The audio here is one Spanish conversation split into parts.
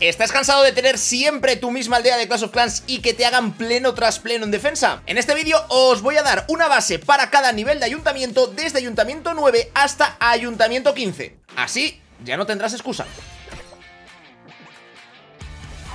¿Estás cansado de tener siempre tu misma aldea de Clash of Clans y que te hagan pleno tras pleno en defensa? En este vídeo os voy a dar una base para cada nivel de ayuntamiento desde ayuntamiento 9 hasta ayuntamiento 15. Así ya no tendrás excusa.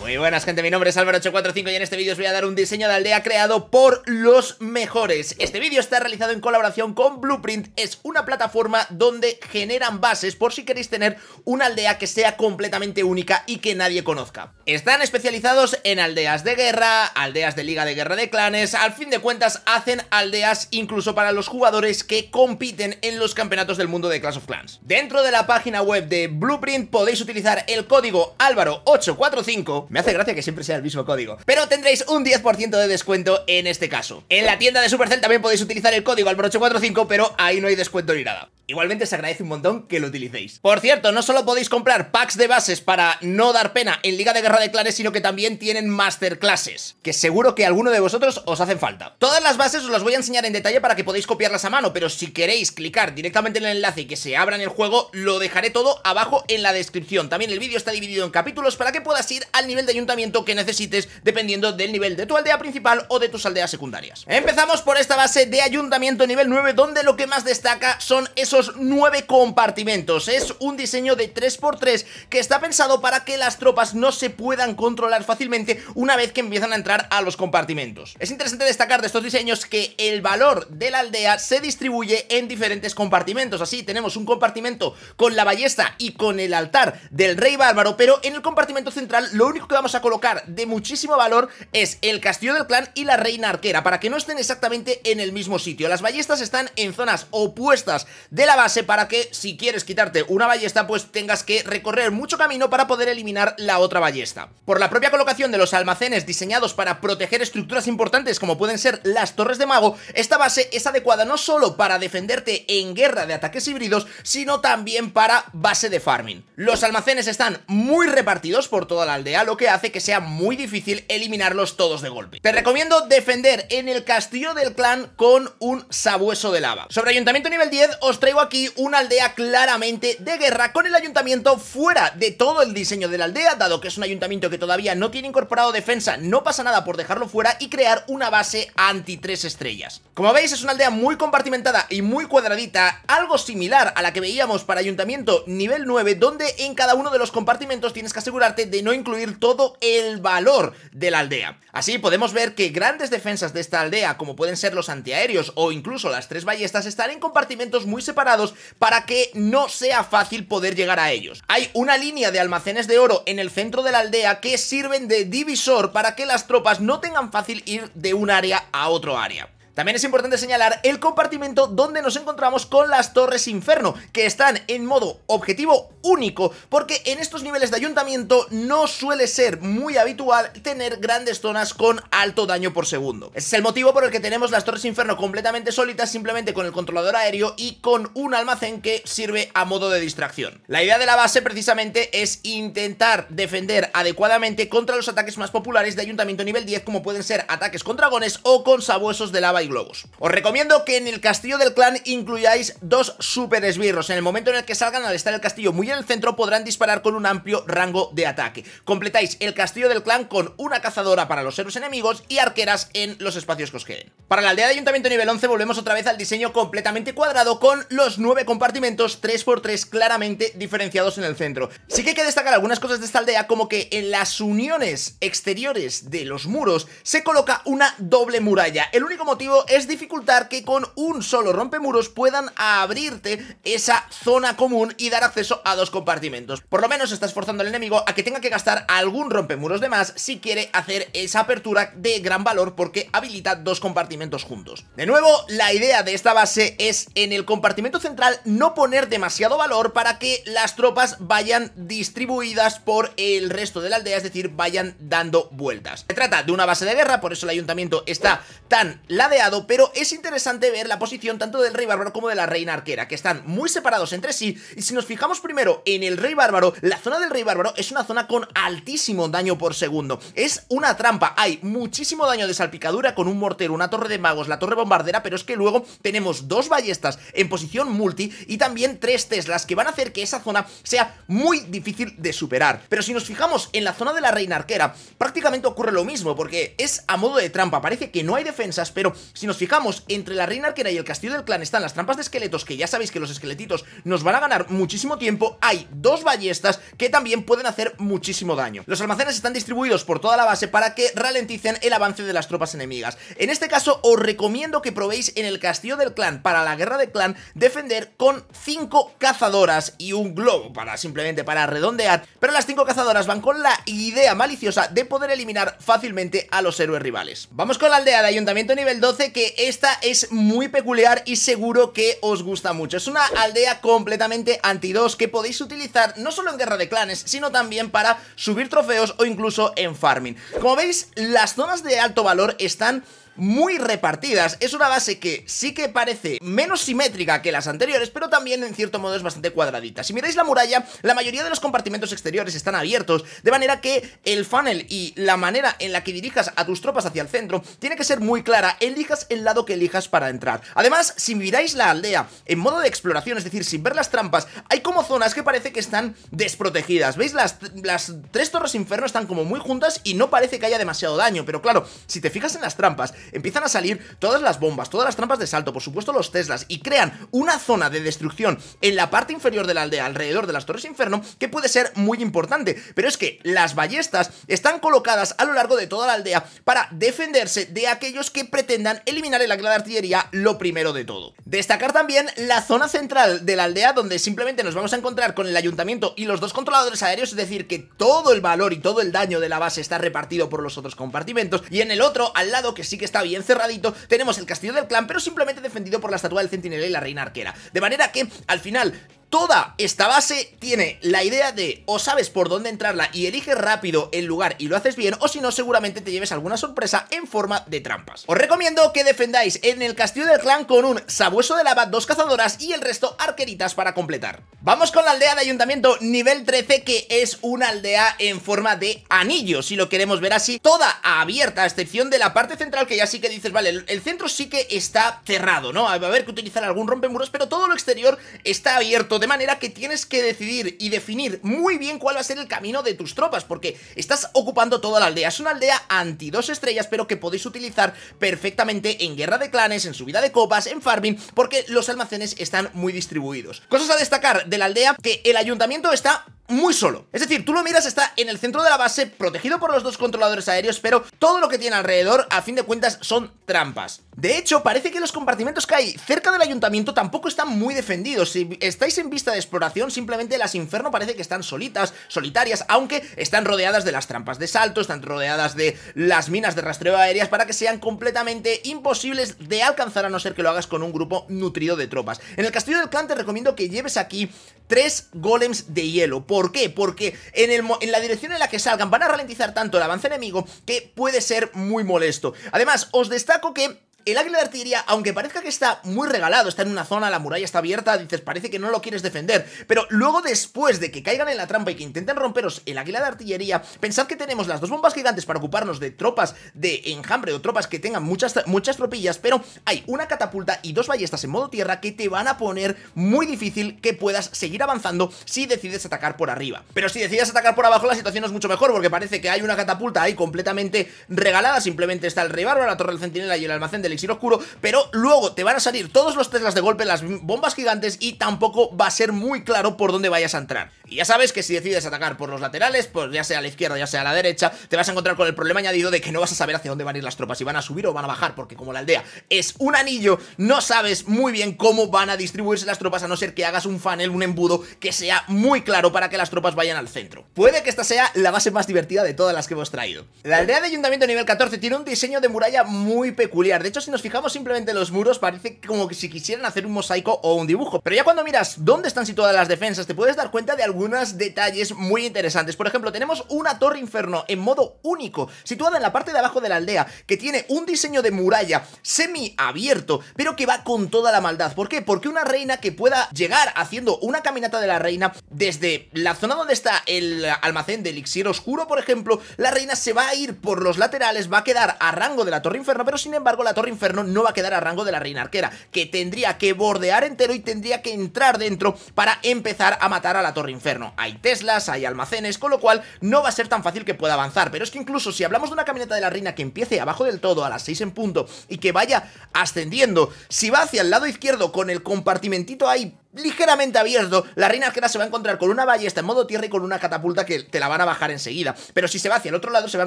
Muy buenas gente, mi nombre es Álvaro845 y en este vídeo os voy a dar un diseño de aldea creado por los mejores. Este vídeo está realizado en colaboración con Blueprint, es una plataforma donde generan bases por si queréis tener una aldea que sea completamente única y que nadie conozca. Están especializados en aldeas de guerra, aldeas de liga de guerra de clanes, al fin de cuentas hacen aldeas incluso para los jugadores que compiten en los campeonatos del mundo de Clash of Clans. Dentro de la página web de Blueprint podéis utilizar el código Álvaro845 me hace gracia que siempre sea el mismo código. Pero tendréis un 10% de descuento en este caso. En la tienda de Supercell también podéis utilizar el código albrocho 845 pero ahí no hay descuento ni nada. Igualmente se agradece un montón que lo utilicéis. Por cierto, no solo podéis comprar packs de bases para no dar pena en Liga de Guerra de Clanes, sino que también tienen masterclasses, que seguro que alguno de vosotros os hacen falta. Todas las bases os las voy a enseñar en detalle para que podáis copiarlas a mano, pero si queréis clicar directamente en el enlace y que se abra en el juego, lo dejaré todo abajo en la descripción. También el vídeo está dividido en capítulos para que puedas ir al nivel de ayuntamiento que necesites dependiendo del nivel de tu aldea principal o de tus aldeas secundarias. Empezamos por esta base de ayuntamiento nivel 9 donde lo que más destaca son esos 9 compartimentos. Es un diseño de 3x3 que está pensado para que las tropas no se puedan controlar fácilmente una vez que empiezan a entrar a los compartimentos. Es interesante destacar de estos diseños que el valor de la aldea se distribuye en diferentes compartimentos. Así tenemos un compartimento con la ballesta y con el altar del rey bárbaro, pero en el compartimento central lo único que vamos a colocar de muchísimo valor es el castillo del clan y la reina arquera, para que no estén exactamente en el mismo sitio. Las ballestas están en zonas opuestas de la base para que si quieres quitarte una ballesta, pues tengas que recorrer mucho camino para poder eliminar la otra ballesta. Por la propia colocación de los almacenes diseñados para proteger estructuras importantes como pueden ser las torres de mago, esta base es adecuada no solo para defenderte en guerra de ataques híbridos, sino también para base de farming. Los almacenes están muy repartidos por toda la aldea, lo que que hace que sea muy difícil eliminarlos todos de golpe. Te recomiendo defender en el castillo del clan con un sabueso de lava. Sobre ayuntamiento nivel 10 os traigo aquí una aldea claramente de guerra con el ayuntamiento fuera de todo el diseño de la aldea, dado que es un ayuntamiento que todavía no tiene incorporado defensa, no pasa nada por dejarlo fuera y crear una base anti tres estrellas. Como veis es una aldea muy compartimentada y muy cuadradita, algo similar a la que veíamos para ayuntamiento nivel 9, donde en cada uno de los compartimentos tienes que asegurarte de no incluir todo todo el valor de la aldea. Así podemos ver que grandes defensas de esta aldea, como pueden ser los antiaéreos o incluso las tres ballestas, están en compartimentos muy separados para que no sea fácil poder llegar a ellos. Hay una línea de almacenes de oro en el centro de la aldea que sirven de divisor para que las tropas no tengan fácil ir de un área a otro área. También es importante señalar el compartimento donde nos encontramos con las Torres Inferno, que están en modo objetivo único, porque en estos niveles de ayuntamiento no suele ser muy habitual tener grandes zonas con alto daño por segundo. es el motivo por el que tenemos las Torres Inferno completamente solitas, simplemente con el controlador aéreo y con un almacén que sirve a modo de distracción. La idea de la base precisamente es intentar defender adecuadamente contra los ataques más populares de ayuntamiento nivel 10, como pueden ser ataques con dragones o con sabuesos de lava y globos. Os recomiendo que en el castillo del clan incluyáis dos super esbirros. En el momento en el que salgan, al estar el castillo muy en el centro, podrán disparar con un amplio rango de ataque. Completáis el castillo del clan con una cazadora para los héroes enemigos y arqueras en los espacios que os queden. Para la aldea de ayuntamiento nivel 11 volvemos otra vez al diseño completamente cuadrado con los nueve compartimentos 3x3 claramente diferenciados en el centro. Sí que hay que destacar algunas cosas de esta aldea como que en las uniones exteriores de los muros se coloca una doble muralla. El único motivo es dificultar que con un solo rompemuros puedan abrirte esa zona común y dar acceso a dos compartimentos. Por lo menos estás forzando al enemigo a que tenga que gastar algún rompemuros de más si quiere hacer esa apertura de gran valor porque habilita dos compartimentos juntos. De nuevo, la idea de esta base es en el compartimento central no poner demasiado valor para que las tropas vayan distribuidas por el resto de la aldea, es decir, vayan dando vueltas. Se trata de una base de guerra, por eso el ayuntamiento está tan ladeado pero es interesante ver la posición tanto del rey bárbaro como de la reina arquera, que están muy separados entre sí, y si nos fijamos primero en el rey bárbaro, la zona del rey bárbaro es una zona con altísimo daño por segundo, es una trampa, hay muchísimo daño de salpicadura con un mortero, una torre de magos, la torre bombardera, pero es que luego tenemos dos ballestas en posición multi y también tres teslas que van a hacer que esa zona sea muy difícil de superar, pero si nos fijamos en la zona de la reina arquera, prácticamente ocurre lo mismo, porque es a modo de trampa, parece que no hay defensas, pero si nos fijamos, entre la reina arquera y el castillo del clan están las trampas de esqueletos, que ya sabéis que los esqueletitos nos van a ganar muchísimo tiempo. Hay dos ballestas que también pueden hacer muchísimo daño. Los almacenes están distribuidos por toda la base para que ralenticen el avance de las tropas enemigas. En este caso, os recomiendo que probéis en el castillo del clan, para la guerra de clan, defender con 5 cazadoras y un globo, para simplemente para redondear. Pero las 5 cazadoras van con la idea maliciosa de poder eliminar fácilmente a los héroes rivales. Vamos con la aldea de ayuntamiento nivel 12 que esta es muy peculiar y seguro que os gusta mucho. Es una aldea completamente anti-2 que podéis utilizar no solo en guerra de clanes, sino también para subir trofeos o incluso en farming. Como veis, las zonas de alto valor están muy repartidas. Es una base que sí que parece menos simétrica que las anteriores, pero también en cierto modo es bastante cuadradita. Si miráis la muralla, la mayoría de los compartimentos exteriores están abiertos, de manera que el funnel y la manera en la que dirijas a tus tropas hacia el centro tiene que ser muy clara, elijas el lado que elijas para entrar. Además, si miráis la aldea en modo de exploración, es decir, sin ver las trampas, hay como zonas que parece que están desprotegidas. ¿Veis? Las, las tres torres inferno están como muy juntas y no parece que haya demasiado daño, pero claro, si te fijas en las trampas, empiezan a salir todas las bombas, todas las trampas de salto, por supuesto los Teslas, y crean una zona de destrucción en la parte inferior de la aldea, alrededor de las Torres Inferno, que puede ser muy importante. Pero es que las ballestas están colocadas a lo largo de toda la aldea para defenderse de aquellos que pretendan eliminar el águila de artillería lo primero de todo. Destacar también la zona central de la aldea donde simplemente nos vamos a encontrar con el ayuntamiento y los dos controladores aéreos, es decir, que todo el valor y todo el daño de la base está repartido por los otros compartimentos, y en el otro, al lado, que sí que está bien cerradito, tenemos el castillo del clan, pero simplemente defendido por la estatua del centinela y la reina arquera. De manera que, al final, Toda esta base tiene la idea de o sabes por dónde entrarla y eliges rápido el lugar y lo haces bien o si no seguramente te lleves alguna sorpresa en forma de trampas. Os recomiendo que defendáis en el castillo del clan con un sabueso de lava, dos cazadoras y el resto arqueritas para completar. Vamos con la aldea de ayuntamiento nivel 13 que es una aldea en forma de anillo, si lo queremos ver así, toda abierta a excepción de la parte central que ya sí que dices, vale, el, centro sí que está cerrado, ¿no? Va a haber que utilizar algún rompemuros, pero todo lo exterior está abierto de manera que tienes que decidir y definir muy bien cuál va a ser el camino de tus tropas, porque estás ocupando toda la aldea. Es una aldea anti dos estrellas, pero que podéis utilizar perfectamente en guerra de clanes, en subida de copas, en farming, porque los almacenes están muy distribuidos. Cosas a destacar de la aldea, que el ayuntamiento está muy solo. Es decir, tú lo miras, está en el centro de la base, protegido por los dos controladores aéreos, pero todo lo que tiene alrededor, a fin de cuentas, son trampas. De hecho, parece que los compartimentos que hay cerca del ayuntamiento tampoco están muy defendidos. Si estáis en vista de exploración simplemente las Inferno parece que están solitas, solitarias, aunque están rodeadas de las trampas de salto, están rodeadas de las minas de rastreo aéreas para que sean completamente imposibles de alcanzar a no ser que lo hagas con un grupo nutrido de tropas. En el castillo del clan te recomiendo que lleves aquí tres golems de hielo. ¿Por qué? Porque en, el, en la dirección en la que salgan van a ralentizar tanto el avance enemigo que puede ser muy molesto. Además, os destaco que el águila de artillería, aunque parezca que está muy regalado, está en una zona, la muralla está abierta, dices, parece que no lo quieres defender, pero luego después de que caigan en la trampa y que intenten romperos el águila de artillería, pensad que tenemos las dos bombas gigantes para ocuparnos de tropas de enjambre o tropas que tengan muchas, muchas tropillas, pero hay una catapulta y dos ballestas en modo tierra que te van a poner muy difícil que puedas seguir avanzando si decides atacar por arriba. Pero si decides atacar por abajo la situación es mucho mejor porque parece que hay una catapulta ahí completamente regalada, simplemente está el rebarro, a la torre del centinela y el almacén del elixir oscuro Pero luego te van a salir todos los Teslas de golpe, las bombas gigantes Y tampoco va a ser muy claro por dónde vayas a entrar y ya sabes que si decides atacar por los laterales, pues ya sea a la izquierda, ya sea a la derecha, te vas a encontrar con el problema añadido de que no vas a saber hacia dónde van a ir las tropas, si van a subir o van a bajar, porque como la aldea es un anillo, no sabes muy bien cómo van a distribuirse las tropas, a no ser que hagas un funnel, un embudo, que sea muy claro para que las tropas vayan al centro. Puede que esta sea la base más divertida de todas las que hemos traído. La aldea de ayuntamiento nivel 14 tiene un diseño de muralla muy peculiar. De hecho, si nos fijamos simplemente en los muros, parece como que si quisieran hacer un mosaico o un dibujo. Pero ya cuando miras dónde están situadas las defensas, te puedes dar cuenta de algún algunos detalles muy interesantes. Por ejemplo, tenemos una torre inferno en modo único, situada en la parte de abajo de la aldea, que tiene un diseño de muralla Semi abierto, pero que va con toda la maldad. ¿Por qué? Porque una reina que pueda llegar haciendo una caminata de la reina desde la zona donde está el almacén de elixir oscuro, por ejemplo, la reina se va a ir por los laterales, va a quedar a rango de la torre inferno, pero sin embargo la torre inferno no va a quedar a rango de la reina arquera, que tendría que bordear entero y tendría que entrar dentro para empezar a matar a la torre inferno. Hay Teslas, hay almacenes, con lo cual no va a ser tan fácil que pueda avanzar. Pero es que incluso si hablamos de una camioneta de la reina que empiece abajo del todo a las 6 en punto y que vaya ascendiendo, si va hacia el lado izquierdo con el compartimentito ahí ligeramente abierto, la reina arquera se va a encontrar con una ballesta en modo tierra y con una catapulta que te la van a bajar enseguida. Pero si se va hacia el otro lado, se va a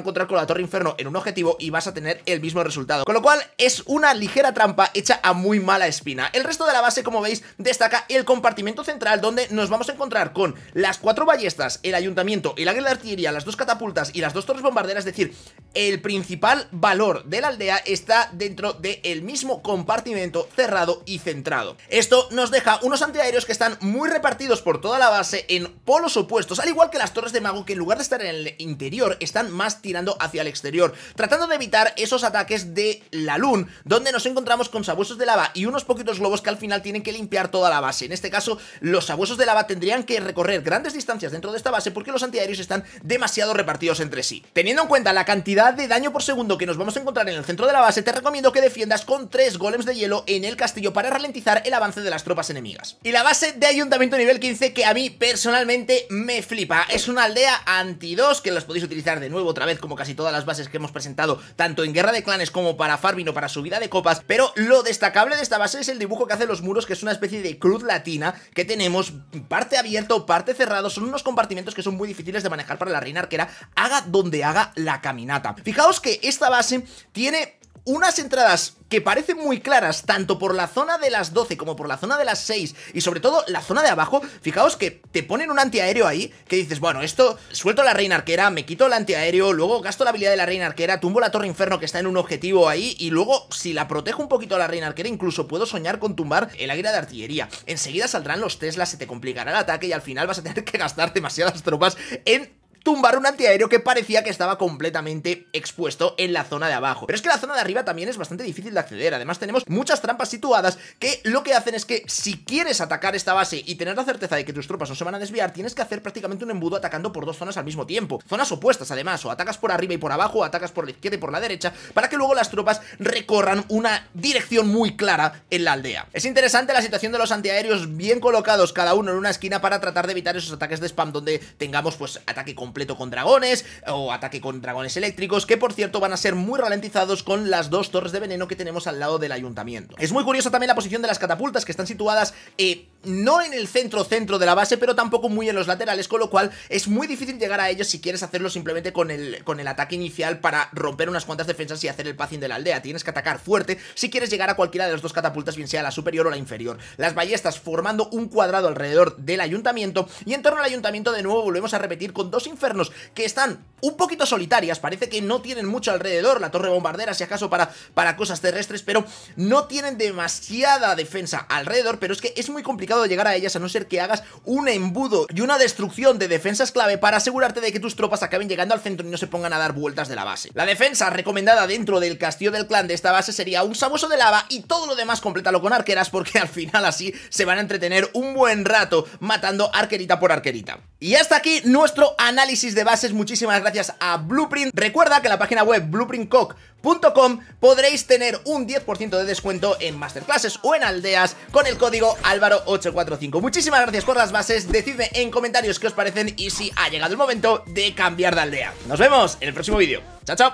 encontrar con la torre inferno en un objetivo y vas a tener el mismo resultado. Con lo cual, es una ligera trampa hecha a muy mala espina. El resto de la base, como veis, destaca el compartimento central, donde nos vamos a encontrar con las cuatro ballestas, el ayuntamiento, el águila de artillería, las dos catapultas y las dos torres bombarderas. Es decir, el principal valor de la aldea está dentro del mismo compartimento cerrado y centrado. Esto nos deja unos antiaéreos que están muy repartidos por toda la base en polos opuestos, al igual que las torres de mago que en lugar de estar en el interior están más tirando hacia el exterior, tratando de evitar esos ataques de la luna donde nos encontramos con sabuesos de lava y unos poquitos globos que al final tienen que limpiar toda la base. En este caso, los sabuesos de lava tendrían que recorrer grandes distancias dentro de esta base porque los antiaéreos están demasiado repartidos entre sí. Teniendo en cuenta la cantidad de daño por segundo que nos vamos a encontrar en el centro de la base, te recomiendo que defiendas con tres golems de hielo en el castillo para ralentizar el avance de las tropas enemigas. Y la base de ayuntamiento nivel 15 que a mí personalmente me flipa. Es una aldea anti-2 que las podéis utilizar de nuevo otra vez como casi todas las bases que hemos presentado, tanto en guerra de clanes como para farming o para subida de copas. Pero lo destacable de esta base es el dibujo que hacen los muros, que es una especie de cruz latina que tenemos parte abierto, parte cerrado. Son unos compartimentos que son muy difíciles de manejar para la reina arquera, haga donde haga la caminata. Fijaos que esta base tiene unas entradas que parecen muy claras, tanto por la zona de las 12 como por la zona de las 6, y sobre todo la zona de abajo, fijaos que te ponen un antiaéreo ahí, que dices, bueno, esto, suelto la reina arquera, me quito el antiaéreo, luego gasto la habilidad de la reina arquera, tumbo la torre inferno que está en un objetivo ahí, y luego, si la protejo un poquito a la reina arquera, incluso puedo soñar con tumbar el águila de artillería. Enseguida saldrán los Teslas, se te complicará el ataque, y al final vas a tener que gastar demasiadas tropas en tumbar un antiaéreo que parecía que estaba completamente expuesto en la zona de abajo. Pero es que la zona de arriba también es bastante difícil de acceder, además tenemos muchas trampas situadas que lo que hacen es que si quieres atacar esta base y tener la certeza de que tus tropas no se van a desviar, tienes que hacer prácticamente un embudo atacando por dos zonas al mismo tiempo, zonas opuestas además, o atacas por arriba y por abajo, o atacas por la izquierda y por la derecha, para que luego las tropas recorran una dirección muy clara en la aldea. Es interesante la situación de los antiaéreos bien colocados cada uno en una esquina para tratar de evitar esos ataques de spam donde tengamos pues ataque completo completo con dragones o ataque con dragones eléctricos, que por cierto van a ser muy ralentizados con las dos torres de veneno que tenemos al lado del ayuntamiento. Es muy curiosa también la posición de las catapultas, que están situadas... Eh, no en el centro-centro de la base, pero tampoco muy en los laterales, con lo cual es muy difícil llegar a ellos si quieres hacerlo simplemente con el, con el ataque inicial para romper unas cuantas defensas y hacer el passing de la aldea. Tienes que atacar fuerte si quieres llegar a cualquiera de las dos catapultas, bien sea la superior o la inferior. Las ballestas formando un cuadrado alrededor del ayuntamiento y en torno al ayuntamiento de nuevo volvemos a repetir con dos infernos que están un poquito solitarias, parece que no tienen mucho alrededor, la torre bombardera si acaso para, para cosas terrestres, pero no tienen demasiada defensa alrededor, pero es que es muy complicado llegar a ellas a no ser que hagas un embudo y una destrucción de defensas clave para asegurarte de que tus tropas acaben llegando al centro y no se pongan a dar vueltas de la base. La defensa recomendada dentro del castillo del clan de esta base sería un sabueso de lava y todo lo demás complétalo con arqueras porque al final así se van a entretener un buen rato matando arquerita por arquerita. Y hasta aquí nuestro análisis de bases, muchísimas gracias a Blueprint. Recuerda que en la página web blueprintcock.com podréis tener un 10% de descuento en masterclasses o en aldeas con el código Álvaro8 845. Muchísimas gracias por las bases. Decidme en comentarios qué os parecen y si ha llegado el momento de cambiar de aldea. Nos vemos en el próximo vídeo. Chao, chao.